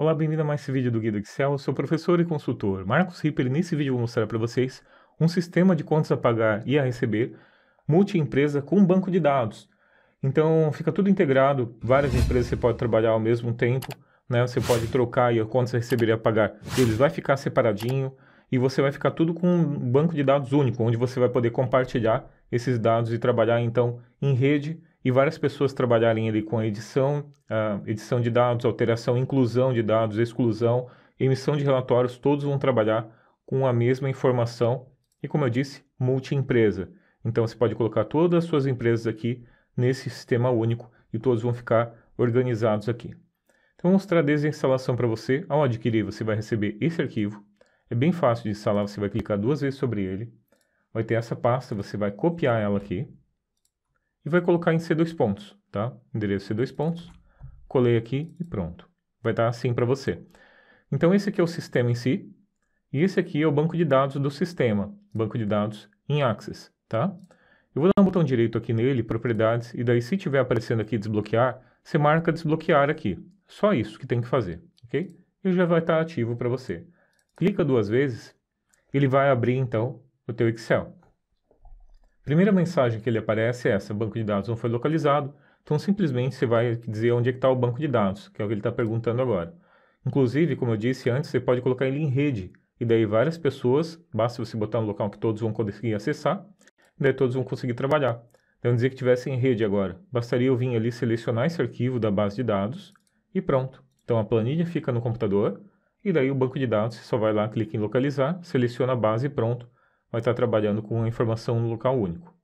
Olá, bem-vindo a mais esse vídeo do Guia do Excel, eu sou professor e consultor Marcos Ripper e nesse vídeo vou mostrar para vocês um sistema de contas a pagar e a receber multi-empresa com um banco de dados. Então fica tudo integrado, várias empresas você pode trabalhar ao mesmo tempo, né? você pode trocar e a contas a receber e a pagar, eles vai ficar separadinho e você vai ficar tudo com um banco de dados único, onde você vai poder compartilhar esses dados e trabalhar então em rede e várias pessoas trabalharem ali com edição, uh, edição de dados, alteração, inclusão de dados, exclusão, emissão de relatórios, todos vão trabalhar com a mesma informação e, como eu disse, multi-empresa. Então você pode colocar todas as suas empresas aqui nesse sistema único e todos vão ficar organizados aqui. Então vou mostrar a instalação para você. Ao adquirir, você vai receber esse arquivo. É bem fácil de instalar, você vai clicar duas vezes sobre ele. Vai ter essa pasta, você vai copiar ela aqui e vai colocar em C2 pontos, tá? Endereço C2 pontos, colei aqui e pronto. Vai estar assim para você. Então, esse aqui é o sistema em si, e esse aqui é o banco de dados do sistema, banco de dados em Access, tá? Eu vou dar um botão direito aqui nele, propriedades, e daí se tiver aparecendo aqui desbloquear, você marca desbloquear aqui. Só isso que tem que fazer, ok? E já vai estar tá ativo para você. Clica duas vezes, ele vai abrir então o teu Excel. Primeira mensagem que ele aparece é essa: banco de dados não foi localizado. Então simplesmente você vai dizer onde é que está o banco de dados, que é o que ele está perguntando agora. Inclusive, como eu disse antes, você pode colocar ele em rede e daí várias pessoas, basta você botar um local que todos vão conseguir acessar, daí todos vão conseguir trabalhar. Então dizer que estivesse em rede agora, bastaria eu vir ali selecionar esse arquivo da base de dados e pronto. Então a planilha fica no computador e daí o banco de dados você só vai lá, clica em localizar, seleciona a base e pronto vai estar trabalhando com a informação no local único.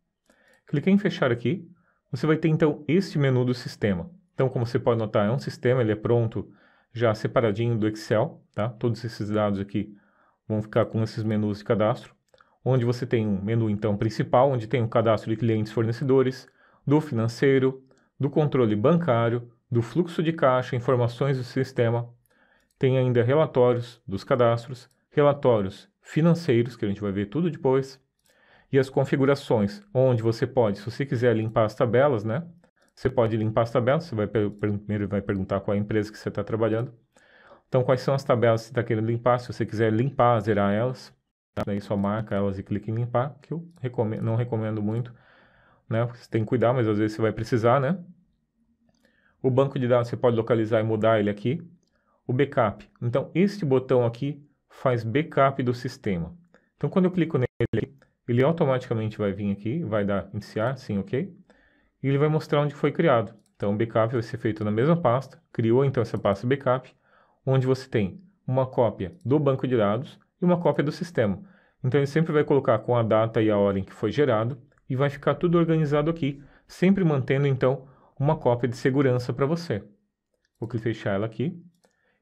Clique em fechar aqui, você vai ter então este menu do sistema. Então, como você pode notar, é um sistema, ele é pronto já separadinho do Excel, tá? Todos esses dados aqui vão ficar com esses menus de cadastro, onde você tem um menu então principal, onde tem o um cadastro de clientes fornecedores, do financeiro, do controle bancário, do fluxo de caixa, informações do sistema, tem ainda relatórios dos cadastros, relatórios financeiros, que a gente vai ver tudo depois, e as configurações, onde você pode, se você quiser limpar as tabelas, né? Você pode limpar as tabelas, você vai primeiro vai perguntar qual é a empresa que você está trabalhando. Então, quais são as tabelas que você está querendo limpar? Se você quiser limpar, zerar elas, tá? daí só marca elas e clica em limpar, que eu recomendo, não recomendo muito, né? Você tem que cuidar, mas às vezes você vai precisar, né? O banco de dados você pode localizar e mudar ele aqui. O backup. Então, este botão aqui faz backup do sistema. Então, quando eu clico nele, ele automaticamente vai vir aqui, vai dar iniciar, sim, ok. E ele vai mostrar onde foi criado. Então, o backup vai ser feito na mesma pasta, criou então essa pasta backup, onde você tem uma cópia do banco de dados e uma cópia do sistema. Então, ele sempre vai colocar com a data e a hora em que foi gerado e vai ficar tudo organizado aqui, sempre mantendo então uma cópia de segurança para você. Vou fechar ela aqui.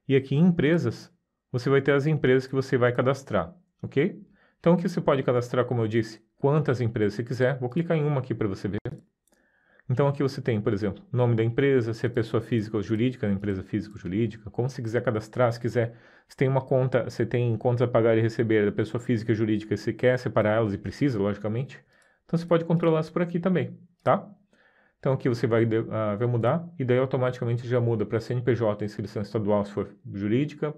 E aqui em empresas, você vai ter as empresas que você vai cadastrar, ok? Então, aqui você pode cadastrar, como eu disse, quantas empresas você quiser. Vou clicar em uma aqui para você ver. Então, aqui você tem, por exemplo, nome da empresa, se é pessoa física ou jurídica, empresa física ou jurídica, como você quiser cadastrar, se quiser, se tem uma conta, você tem contas a pagar e receber da pessoa física ou jurídica, se quer separar elas e precisa, logicamente. Então, você pode controlar isso por aqui também, tá? Então, aqui você vai, uh, vai mudar e daí automaticamente já muda para CNPJ, inscrição estadual, se for jurídica,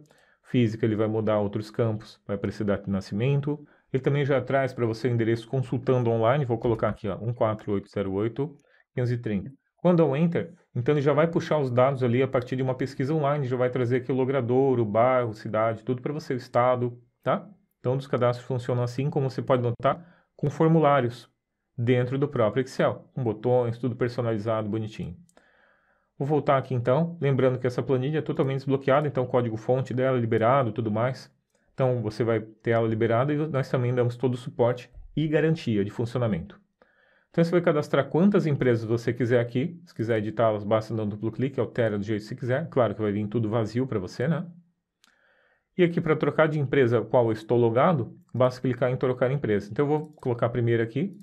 Física, ele vai mudar outros campos, vai aparecer data de nascimento. Ele também já traz para você o endereço consultando online, vou colocar aqui, ó, 14808 530. Quando eu enter, então ele já vai puxar os dados ali a partir de uma pesquisa online, já vai trazer aqui o logradouro, o bairro, cidade, tudo para você, o estado, tá? Então, os cadastros funcionam assim, como você pode notar, com formulários dentro do próprio Excel, com botões, tudo personalizado, bonitinho. Vou voltar aqui então, lembrando que essa planilha é totalmente desbloqueada, então o código-fonte dela é liberado, tudo mais. Então você vai ter ela liberada e nós também damos todo o suporte e garantia de funcionamento. Então você vai cadastrar quantas empresas você quiser aqui. Se quiser editá-las, basta dar um duplo clique, altera do jeito que você quiser. Claro que vai vir tudo vazio para você, né? E aqui para trocar de empresa qual eu estou logado, basta clicar em trocar empresa. Então eu vou colocar primeiro aqui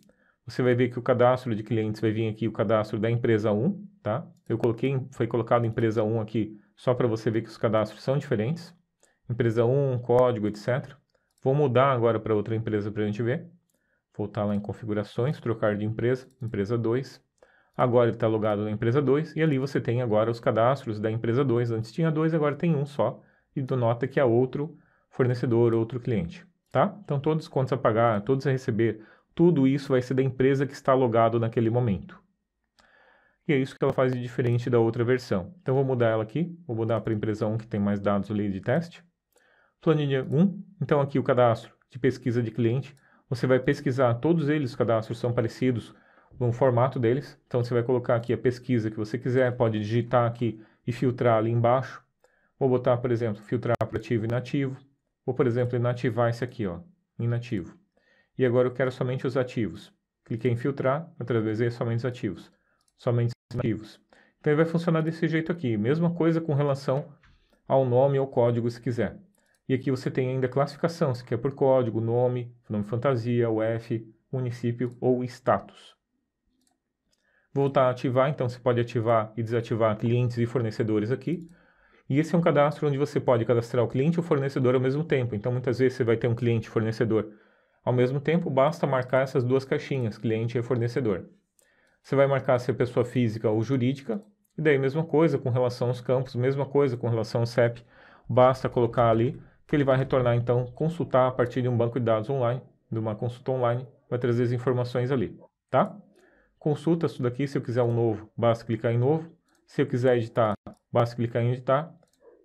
você vai ver que o cadastro de clientes vai vir aqui o cadastro da empresa 1, tá? Eu coloquei, foi colocado empresa 1 aqui só para você ver que os cadastros são diferentes. Empresa 1, código, etc. Vou mudar agora para outra empresa para a gente ver. Voltar tá lá em configurações, trocar de empresa, empresa 2. Agora ele está logado na empresa 2 e ali você tem agora os cadastros da empresa 2. Antes tinha dois, agora tem um só. E nota que é outro fornecedor, outro cliente, tá? Então todos os contas a pagar, todos a receber, tudo isso vai ser da empresa que está logado naquele momento. E é isso que ela faz de diferente da outra versão. Então vou mudar ela aqui, vou mudar para a empresa 1 que tem mais dados ali de teste. Planilha 1, então aqui o cadastro de pesquisa de cliente, você vai pesquisar todos eles, os cadastros são parecidos no formato deles, então você vai colocar aqui a pesquisa que você quiser, pode digitar aqui e filtrar ali embaixo. Vou botar, por exemplo, filtrar para ativo e inativo. Vou, por exemplo, inativar esse aqui, ó, inativo e agora eu quero somente os ativos. Cliquei em filtrar, outra vez é somente os ativos. Somente os ativos. Então ele vai funcionar desse jeito aqui. Mesma coisa com relação ao nome ou código se quiser. E aqui você tem ainda classificação, se quer por código, nome, nome fantasia, UF, município ou status. Voltar a ativar, então você pode ativar e desativar clientes e fornecedores aqui. E esse é um cadastro onde você pode cadastrar o cliente e o fornecedor ao mesmo tempo. Então muitas vezes você vai ter um cliente fornecedor ao mesmo tempo, basta marcar essas duas caixinhas, cliente e fornecedor. Você vai marcar se é pessoa física ou jurídica, e daí mesma coisa com relação aos campos, mesma coisa com relação ao CEP, basta colocar ali que ele vai retornar então consultar a partir de um banco de dados online, de uma consulta online, vai trazer as informações ali, tá? Consulta isso daqui, se eu quiser um novo, basta clicar em novo. Se eu quiser editar, basta clicar em editar,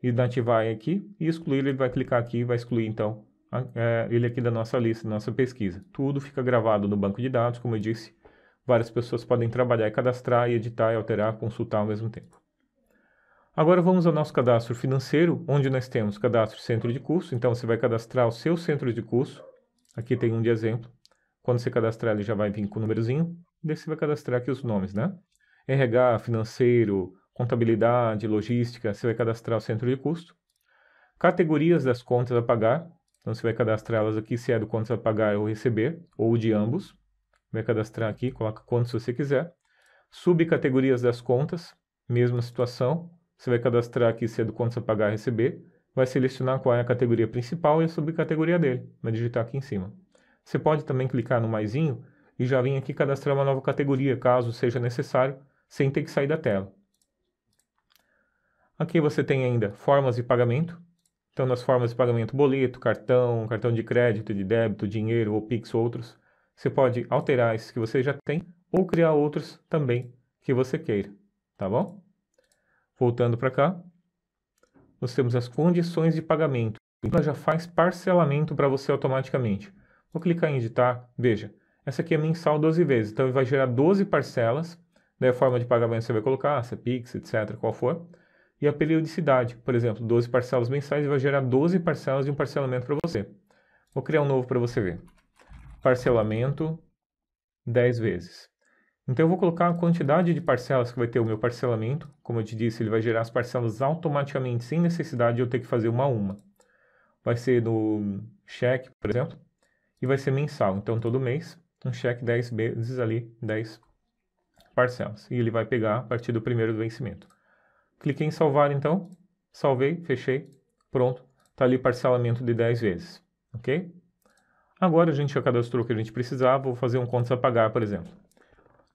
e ativar aqui e excluir, ele vai clicar aqui e vai excluir então é, ele aqui da nossa lista, da nossa pesquisa. Tudo fica gravado no banco de dados, como eu disse, várias pessoas podem trabalhar e cadastrar, e editar, e alterar, consultar ao mesmo tempo. Agora vamos ao nosso cadastro financeiro, onde nós temos cadastro centro de curso, então você vai cadastrar o seu centro de curso, aqui tem um de exemplo, quando você cadastrar ele já vai vir com o númerozinho, daí você vai cadastrar aqui os nomes, né? RH, financeiro, contabilidade, logística, você vai cadastrar o centro de custo. Categorias das contas a pagar, então você vai cadastrar elas aqui, se é do quanto você vai pagar ou receber, ou de ambos. Vai cadastrar aqui, coloca quanto você quiser. Subcategorias das contas, mesma situação. Você vai cadastrar aqui se é do quanto você vai pagar ou receber. Vai selecionar qual é a categoria principal e a subcategoria dele. Vai digitar aqui em cima. Você pode também clicar no maisinho e já vir aqui cadastrar uma nova categoria, caso seja necessário, sem ter que sair da tela. Aqui você tem ainda formas de pagamento, então, nas formas de pagamento, boleto, cartão, cartão de crédito, de débito, dinheiro ou Pix ou outros, você pode alterar esses que você já tem ou criar outros também que você queira, tá bom? Voltando para cá, nós temos as condições de pagamento. Ela já faz parcelamento para você automaticamente. Vou clicar em editar, veja, essa aqui é mensal 12 vezes, então ele vai gerar 12 parcelas, daí a forma de pagamento você vai colocar, se é Pix, etc, qual for e a periodicidade. Por exemplo, 12 parcelas mensais vai gerar 12 parcelas de um parcelamento para você. Vou criar um novo para você ver. Parcelamento 10 vezes. Então eu vou colocar a quantidade de parcelas que vai ter o meu parcelamento. Como eu te disse, ele vai gerar as parcelas automaticamente, sem necessidade de eu ter que fazer uma a uma. Vai ser no cheque, por exemplo, e vai ser mensal. Então todo mês, um cheque 10 vezes ali, 10 parcelas. E ele vai pegar a partir do primeiro do vencimento. Cliquei em salvar então, salvei, fechei, pronto, está ali parcelamento de 10 vezes, ok? Agora a gente já cadastrou o que a gente precisava, vou fazer um contas a pagar, por exemplo.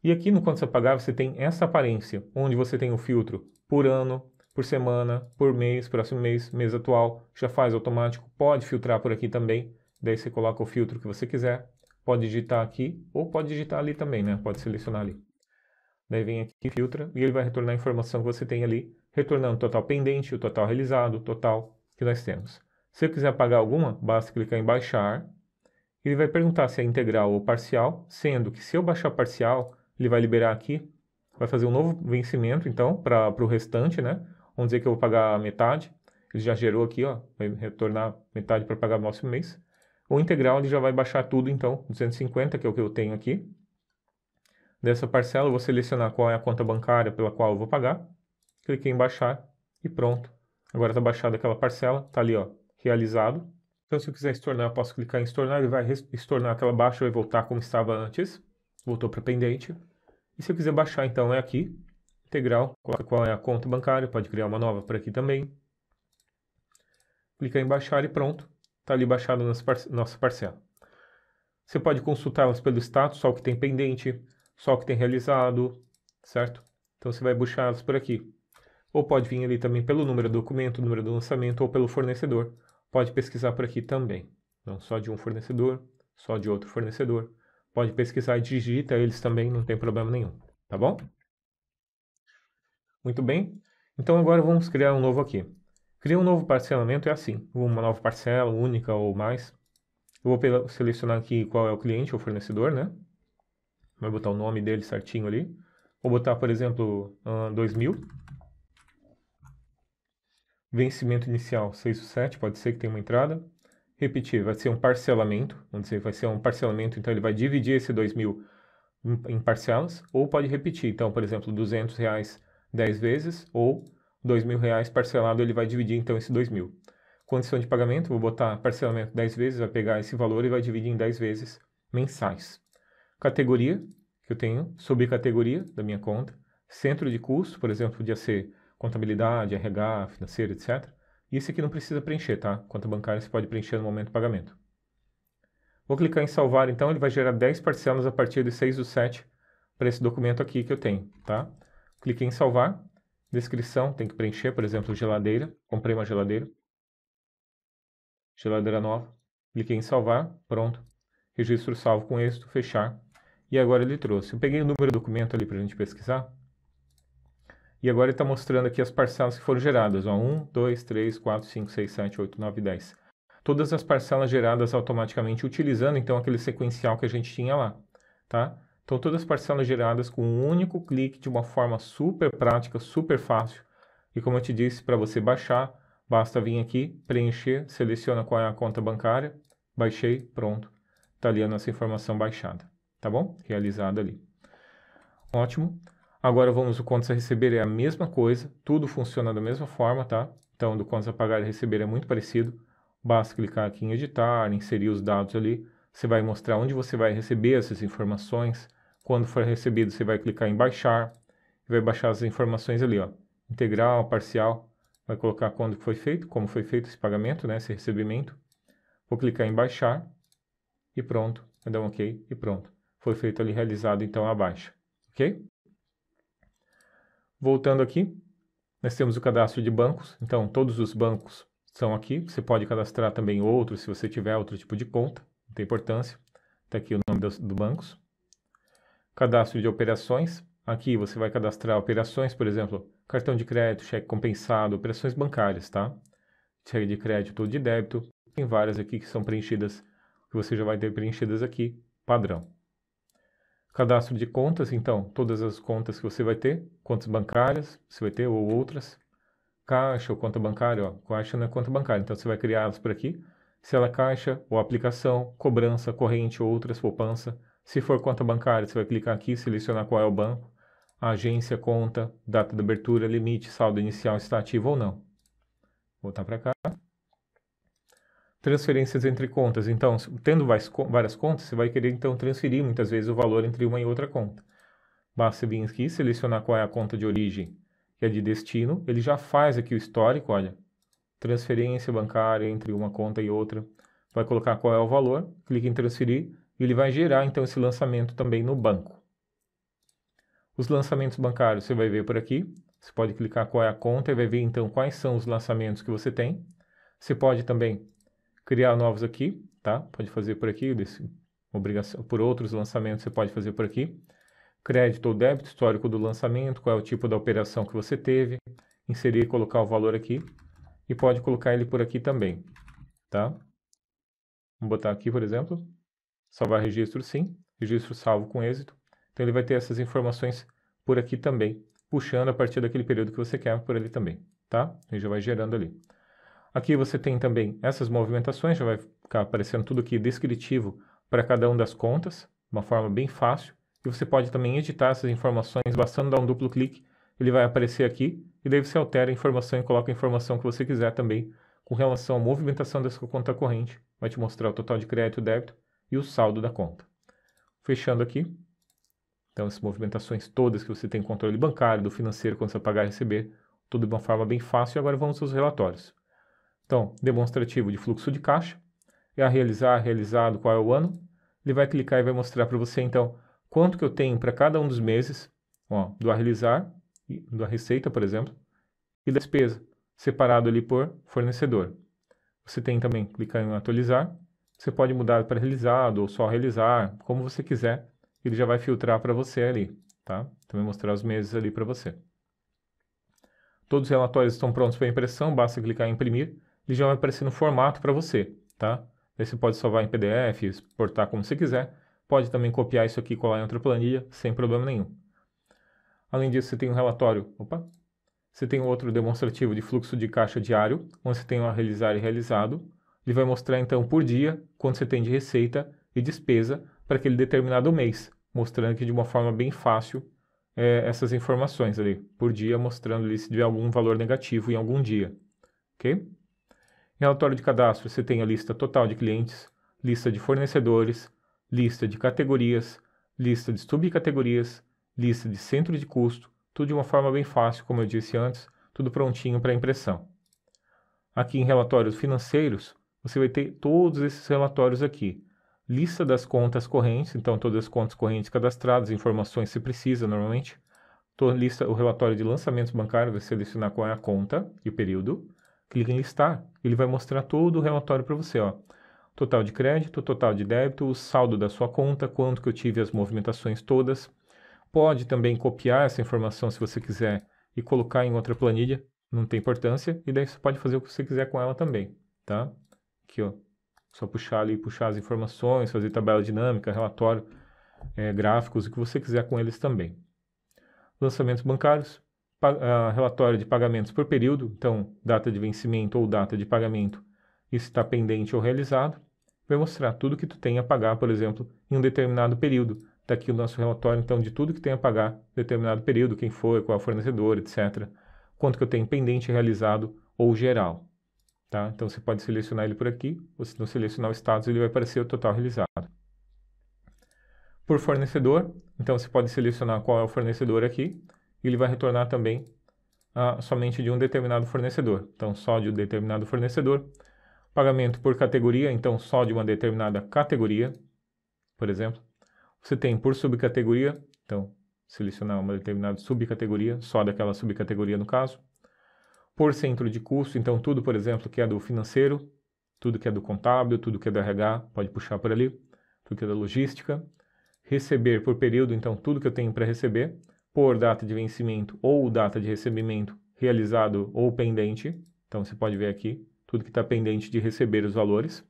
E aqui no contas a pagar você tem essa aparência, onde você tem o filtro por ano, por semana, por mês, próximo mês, mês atual, já faz automático, pode filtrar por aqui também, daí você coloca o filtro que você quiser, pode digitar aqui ou pode digitar ali também, né? Pode selecionar ali vai vem aqui, filtra, e ele vai retornar a informação que você tem ali, retornando o total pendente, o total realizado, o total que nós temos. Se eu quiser apagar alguma, basta clicar em baixar. Ele vai perguntar se é integral ou parcial, sendo que se eu baixar parcial, ele vai liberar aqui, vai fazer um novo vencimento, então, para o restante, né? Vamos dizer que eu vou pagar metade, ele já gerou aqui, ó, vai retornar metade para pagar o próximo mês. O integral ele já vai baixar tudo, então, 250, que é o que eu tenho aqui, dessa parcela, eu vou selecionar qual é a conta bancária pela qual eu vou pagar, cliquei em baixar e pronto. Agora está baixada aquela parcela, está ali, ó, realizado. Então, se eu quiser estornar, eu posso clicar em estornar, ele vai estornar aquela baixa, vai voltar como estava antes, voltou para pendente. E se eu quiser baixar, então é aqui, integral, coloca qual é a conta bancária, pode criar uma nova por aqui também. Clicar em baixar e pronto, está ali baixada nossa parcela. Você pode consultá-las pelo status, só o que tem pendente, só que tem realizado, certo? Então você vai buscá-los por aqui. Ou pode vir ali também pelo número do documento, número do lançamento ou pelo fornecedor. Pode pesquisar por aqui também. Não só de um fornecedor, só de outro fornecedor. Pode pesquisar e digita eles também, não tem problema nenhum, tá bom? Muito bem. Então agora vamos criar um novo aqui. Cria um novo parcelamento é assim, uma nova parcela única ou mais. Eu vou selecionar aqui qual é o cliente ou fornecedor, né? Vai botar o nome dele certinho ali. Vou botar, por exemplo, uh, 2000. Vencimento inicial 6 ou 7, pode ser que tenha uma entrada. Repetir, vai ser um parcelamento, vamos dizer, vai ser um parcelamento, então ele vai dividir esse 2000 em, em parcelas, ou pode repetir, então, por exemplo, 200 reais 10 vezes, ou 2 mil reais parcelado, ele vai dividir, então, esse 2 mil. Condição de pagamento, vou botar parcelamento 10 vezes, vai pegar esse valor e vai dividir em 10 vezes mensais. Categoria, que eu tenho, subcategoria da minha conta. Centro de custo, por exemplo, podia ser contabilidade, RH, financeiro, etc. Isso aqui não precisa preencher, tá? Conta bancária você pode preencher no momento do pagamento. Vou clicar em salvar, então ele vai gerar 10 parcelas a partir de 6 do 7 para esse documento aqui que eu tenho, tá? Cliquei em salvar, descrição, tem que preencher, por exemplo, geladeira, comprei uma geladeira, geladeira nova, cliquei em salvar, pronto, registro salvo com êxito, fechar, e agora ele trouxe. Eu peguei o número do documento ali para a gente pesquisar. E agora ele está mostrando aqui as parcelas que foram geradas. Ó, 1, 2, 3, 4, 5, 6, 7, 8, 9, 10. Todas as parcelas geradas automaticamente, utilizando então aquele sequencial que a gente tinha lá. Tá? Então, todas as parcelas geradas com um único clique, de uma forma super prática, super fácil. E como eu te disse, para você baixar, basta vir aqui, preencher, seleciona qual é a conta bancária, baixei, pronto. Está ali a nossa informação baixada tá bom? Realizado ali. Ótimo. Agora vamos do contas a receber é a mesma coisa, tudo funciona da mesma forma, tá? Então, do contas a pagar e receber é muito parecido. Basta clicar aqui em editar, inserir os dados ali. Você vai mostrar onde você vai receber essas informações. Quando for recebido, você vai clicar em baixar e vai baixar as informações ali, ó. Integral, parcial, vai colocar quando foi feito, como foi feito esse pagamento, né, esse recebimento. Vou clicar em baixar e pronto, vai dar um OK e pronto foi feito ali, realizado então a baixa, ok? Voltando aqui, nós temos o cadastro de bancos, então todos os bancos são aqui, você pode cadastrar também outros se você tiver outro tipo de conta, não tem importância, está aqui o nome dos, do bancos. Cadastro de operações, aqui você vai cadastrar operações, por exemplo, cartão de crédito, cheque compensado, operações bancárias, tá? Cheque de crédito ou de débito, tem várias aqui que são preenchidas, que você já vai ter preenchidas aqui, padrão. Cadastro de contas, então, todas as contas que você vai ter, contas bancárias, você vai ter, ou outras. Caixa ou conta bancária, ó, caixa não é conta bancária, então você vai criá-las por aqui. Se ela é caixa ou aplicação, cobrança, corrente, outras, poupança. Se for conta bancária, você vai clicar aqui, selecionar qual é o banco, agência, conta, data de abertura, limite, saldo inicial está ativo ou não. Voltar para cá transferências entre contas. Então, tendo várias contas, você vai querer então transferir muitas vezes o valor entre uma e outra conta. Basta vir aqui selecionar qual é a conta de origem e a é de destino. Ele já faz aqui o histórico, olha. Transferência bancária entre uma conta e outra. Vai colocar qual é o valor, clica em transferir e ele vai gerar então esse lançamento também no banco. Os lançamentos bancários você vai ver por aqui. Você pode clicar qual é a conta e vai ver então quais são os lançamentos que você tem. Você pode também criar novos aqui, tá? Pode fazer por aqui, desse, obrigação, por outros lançamentos você pode fazer por aqui. Crédito ou débito, histórico do lançamento, qual é o tipo da operação que você teve, inserir e colocar o valor aqui e pode colocar ele por aqui também, tá? Vamos botar aqui, por exemplo, salvar registro sim, registro salvo com êxito. Então ele vai ter essas informações por aqui também, puxando a partir daquele período que você quer por ali também, tá? Ele já vai gerando ali. Aqui você tem também essas movimentações, já vai ficar aparecendo tudo aqui descritivo para cada uma das contas, uma forma bem fácil. E você pode também editar essas informações, bastando dar um duplo clique, ele vai aparecer aqui, e daí você altera a informação e coloca a informação que você quiser também com relação à movimentação da sua conta corrente, vai te mostrar o total de crédito e débito e o saldo da conta. Fechando aqui, então essas movimentações todas que você tem controle bancário, do financeiro, quando você pagar e receber, tudo de uma forma bem fácil. E agora vamos aos relatórios. Então, demonstrativo de fluxo de caixa, é a realizar, realizado, qual é o ano. Ele vai clicar e vai mostrar para você, então, quanto que eu tenho para cada um dos meses, ó, do a realizar, da receita, por exemplo, e da despesa, separado ali por fornecedor. Você tem também, clicar em atualizar, você pode mudar para realizado ou só realizar, como você quiser, ele já vai filtrar para você ali, tá? Também mostrar os meses ali para você. Todos os relatórios estão prontos para impressão, basta clicar em imprimir ele já vai aparecer no formato para você, tá? Aí você pode salvar em PDF, exportar como você quiser. Pode também copiar isso aqui e colar em outra planilha, sem problema nenhum. Além disso, você tem um relatório, opa, você tem outro demonstrativo de fluxo de caixa diário, onde você tem o realizar e realizado. Ele vai mostrar então por dia quanto você tem de receita e despesa para aquele determinado mês, mostrando aqui de uma forma bem fácil é, essas informações ali, por dia, mostrando ali se tiver algum valor negativo em algum dia, ok? Em relatório de cadastro, você tem a lista total de clientes, lista de fornecedores, lista de categorias, lista de subcategorias, lista de centro de custo, tudo de uma forma bem fácil, como eu disse antes, tudo prontinho para impressão. Aqui em relatórios financeiros, você vai ter todos esses relatórios aqui. Lista das contas correntes, então todas as contas correntes cadastradas, informações se precisa normalmente. Lista, o relatório de lançamentos bancários vai selecionar qual é a conta e o período clica em listar, ele vai mostrar todo o relatório para você, ó. Total de crédito, total de débito, o saldo da sua conta, quanto que eu tive as movimentações todas. Pode também copiar essa informação se você quiser e colocar em outra planilha, não tem importância, e daí você pode fazer o que você quiser com ela também, tá? Aqui, ó, só puxar ali, puxar as informações, fazer tabela dinâmica, relatório, é, gráficos, o que você quiser com eles também. Lançamentos bancários, ah, relatório de pagamentos por período, então data de vencimento ou data de pagamento isso está pendente ou realizado, vai mostrar tudo que tu tem a pagar, por exemplo, em um determinado período. Está aqui o nosso relatório, então, de tudo que tem a pagar em determinado período, quem foi, qual é o fornecedor, etc. Quanto que eu tenho pendente, realizado ou geral. Tá? Então, você pode selecionar ele por aqui, ou se não selecionar o status, ele vai aparecer o total realizado. Por fornecedor, então, você pode selecionar qual é o fornecedor aqui, ele vai retornar também ah, somente de um determinado fornecedor. Então, só de um determinado fornecedor. Pagamento por categoria, então só de uma determinada categoria, por exemplo. Você tem por subcategoria, então selecionar uma determinada subcategoria, só daquela subcategoria no caso. Por centro de custo, então tudo, por exemplo, que é do financeiro, tudo que é do contábil, tudo que é do RH, pode puxar por ali, tudo que é da logística. Receber por período, então tudo que eu tenho para receber por data de vencimento ou data de recebimento realizado ou pendente. Então você pode ver aqui tudo que está pendente de receber os valores.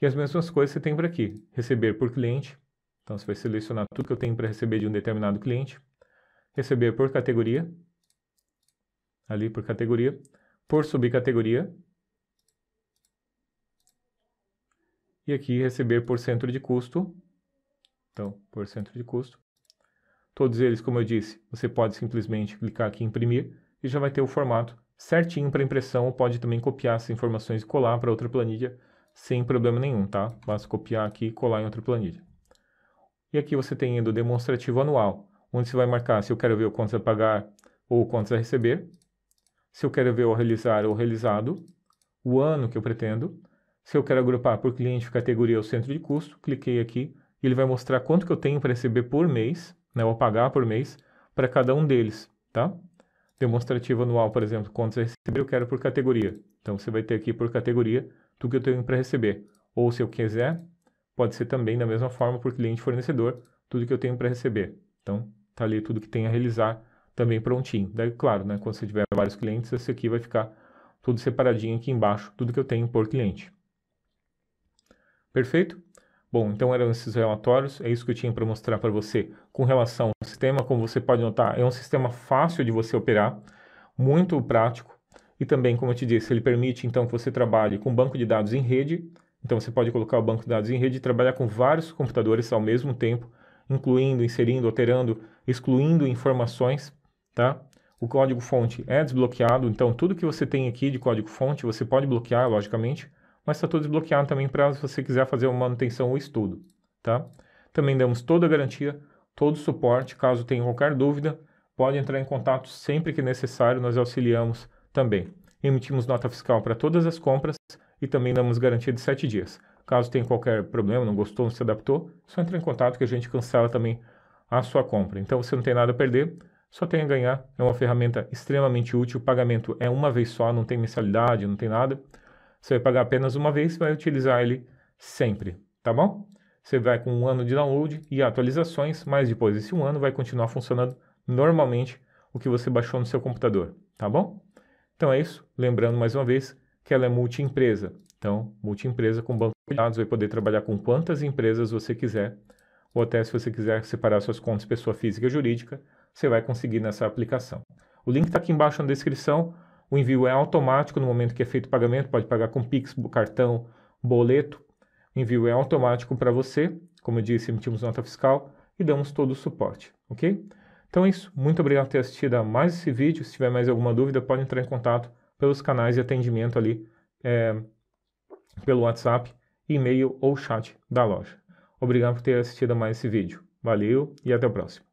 E as mesmas coisas você tem por aqui: receber por cliente. Então você vai selecionar tudo que eu tenho para receber de um determinado cliente. Receber por categoria. Ali por categoria. Por subcategoria. E aqui receber por centro de custo. Então, por centro de custo. Todos eles, como eu disse, você pode simplesmente clicar aqui em imprimir e já vai ter o formato certinho para impressão, ou pode também copiar essas informações e colar para outra planilha sem problema nenhum, tá? Basta copiar aqui e colar em outra planilha. E aqui você tem indo o demonstrativo anual, onde você vai marcar se eu quero ver o quanto a pagar ou quantos a receber, se eu quero ver o realizar ou realizado, o ano que eu pretendo, se eu quero agrupar por cliente, categoria ou centro de custo, cliquei aqui, e ele vai mostrar quanto que eu tenho para receber por mês, né, ou pagar por mês para cada um deles, tá? Demonstrativo anual, por exemplo, quantos eu receber, eu quero por categoria. Então, você vai ter aqui por categoria tudo que eu tenho para receber. Ou, se eu quiser, pode ser também da mesma forma por cliente fornecedor, tudo que eu tenho para receber. Então, tá ali tudo que tem a realizar também prontinho. Daí, claro, né, quando você tiver vários clientes, esse aqui vai ficar tudo separadinho aqui embaixo, tudo que eu tenho por cliente. Perfeito? Bom, então eram esses relatórios, é isso que eu tinha para mostrar para você com relação ao sistema. Como você pode notar, é um sistema fácil de você operar, muito prático e também, como eu te disse, ele permite então que você trabalhe com banco de dados em rede. Então você pode colocar o banco de dados em rede e trabalhar com vários computadores ao mesmo tempo, incluindo, inserindo, alterando, excluindo informações, tá? O código fonte é desbloqueado, então tudo que você tem aqui de código fonte você pode bloquear, logicamente mas está tudo desbloqueado também para se você quiser fazer uma manutenção ou estudo, tá? Também damos toda a garantia, todo o suporte, caso tenha qualquer dúvida, pode entrar em contato sempre que necessário, nós auxiliamos também. Emitimos nota fiscal para todas as compras e também damos garantia de 7 dias. Caso tenha qualquer problema, não gostou, não se adaptou, só entra em contato que a gente cancela também a sua compra. Então você não tem nada a perder, só tem a ganhar. É uma ferramenta extremamente útil. O pagamento é uma vez só, não tem mensalidade, não tem nada. Você vai pagar apenas uma vez e vai utilizar ele sempre, tá bom? Você vai com um ano de download e atualizações, mas depois desse um ano vai continuar funcionando normalmente o que você baixou no seu computador, tá bom? Então é isso. Lembrando mais uma vez que ela é multi-empresa. Então, multi-empresa com banco de dados, vai poder trabalhar com quantas empresas você quiser, ou até se você quiser separar suas contas pessoa física e jurídica, você vai conseguir nessa aplicação. O link está aqui embaixo na descrição. O envio é automático no momento que é feito o pagamento, pode pagar com Pix, cartão, boleto. O envio é automático para você. Como eu disse, emitimos nota fiscal e damos todo o suporte, ok? Então é isso. Muito obrigado por ter assistido a mais esse vídeo. Se tiver mais alguma dúvida, pode entrar em contato pelos canais de atendimento ali, é, pelo WhatsApp, e-mail ou chat da loja. Obrigado por ter assistido a mais esse vídeo. Valeu e até o próximo.